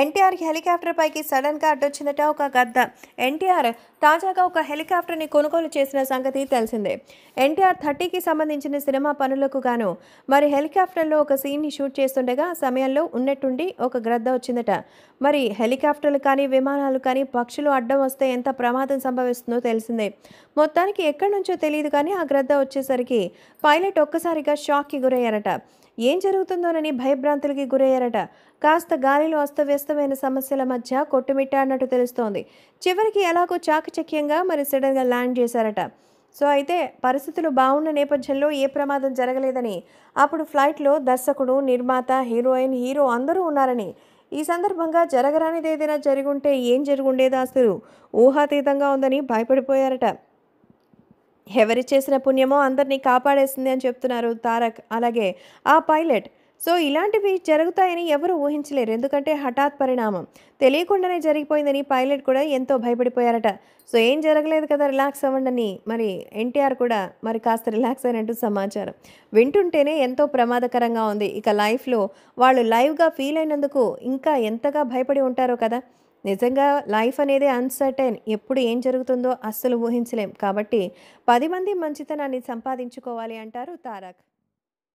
NTR helicopter పైకి సడన్గా అడ్డొచ్చిందట ఒక గద్ద ఎన్టీఆర్ తాజాగా ఒక హెలికాప్టర్ని కొనుగోలు చేసిన సంగతి తెలిసిందే ఎన్టీఆర్ థర్టీకి సంబంధించిన సినిమా పనులకు గాను మరి హెలికాప్టర్లో ఒక సీన్ ని షూట్ చేస్తుండగా ఆ సమయంలో ఉన్నట్టుండి ఒక గ్రద్ద వచ్చిందట మరి హెలికాప్టర్లు కానీ విమానాలు కానీ పక్షులు అడ్డం వస్తే ఎంత ప్రమాదం సంభవిస్తుందో తెలిసిందే మొత్తానికి ఎక్కడి నుంచో తెలియదు కానీ ఆ గ్రద్ద వచ్చేసరికి పైలట్ ఒక్కసారిగా షాక్కి గురయ్యారట ఏం జరుగుతుందోనని భయభ్రాంతులకి గురయ్యారట కాస్త గాలిలో అస్తవ్యస్తమైన సమస్యల మధ్య కొట్టుమిట్టాడినట్టు తెలుస్తోంది చివరికి ఎలాగో చాకచక్యంగా మరి సడన్గా ల్యాండ్ చేశారట సో అయితే పరిస్థితులు బాగున్న నేపథ్యంలో ఏ ప్రమాదం జరగలేదని అప్పుడు ఫ్లైట్లో దర్శకుడు నిర్మాత హీరోయిన్ హీరో అందరూ ఉన్నారని ఈ సందర్భంగా జరగరానిది ఏదైనా జరిగుంటే ఏం జరుగుండేదో అసలు ఊహాతీతంగా ఉందని భయపడిపోయారట ఎవరి చేసిన పుణ్యమో అందరినీ కాపాడేసింది అని చెప్తున్నారు తారక్ అలాగే ఆ పైలట్ సో ఇలాంటివి జరుగుతాయని ఎవరు ఊహించలేరు ఎందుకంటే హఠాత్ పరిణామం తెలియకుండానే జరిగిపోయిందని పైలట్ కూడా ఎంతో భయపడిపోయారట సో ఏం జరగలేదు కదా రిలాక్స్ అవ్వండి మరి ఎన్టీఆర్ కూడా మరి కాస్త రిలాక్స్ అయినట్టు సమాచారం వింటుంటేనే ఎంతో ప్రమాదకరంగా ఉంది ఇక లైఫ్లో వాళ్ళు లైవ్గా ఫీల్ అయినందుకు ఇంకా ఎంతగా భయపడి ఉంటారో కదా నిజంగా లైఫ్ అనేది అన్సర్టైన్ ఎప్పుడు ఏం జరుగుతుందో అస్సలు ఊహించలేం కాబట్టి పది మంది మంచితనాన్ని సంపాదించుకోవాలి అంటారు తారక్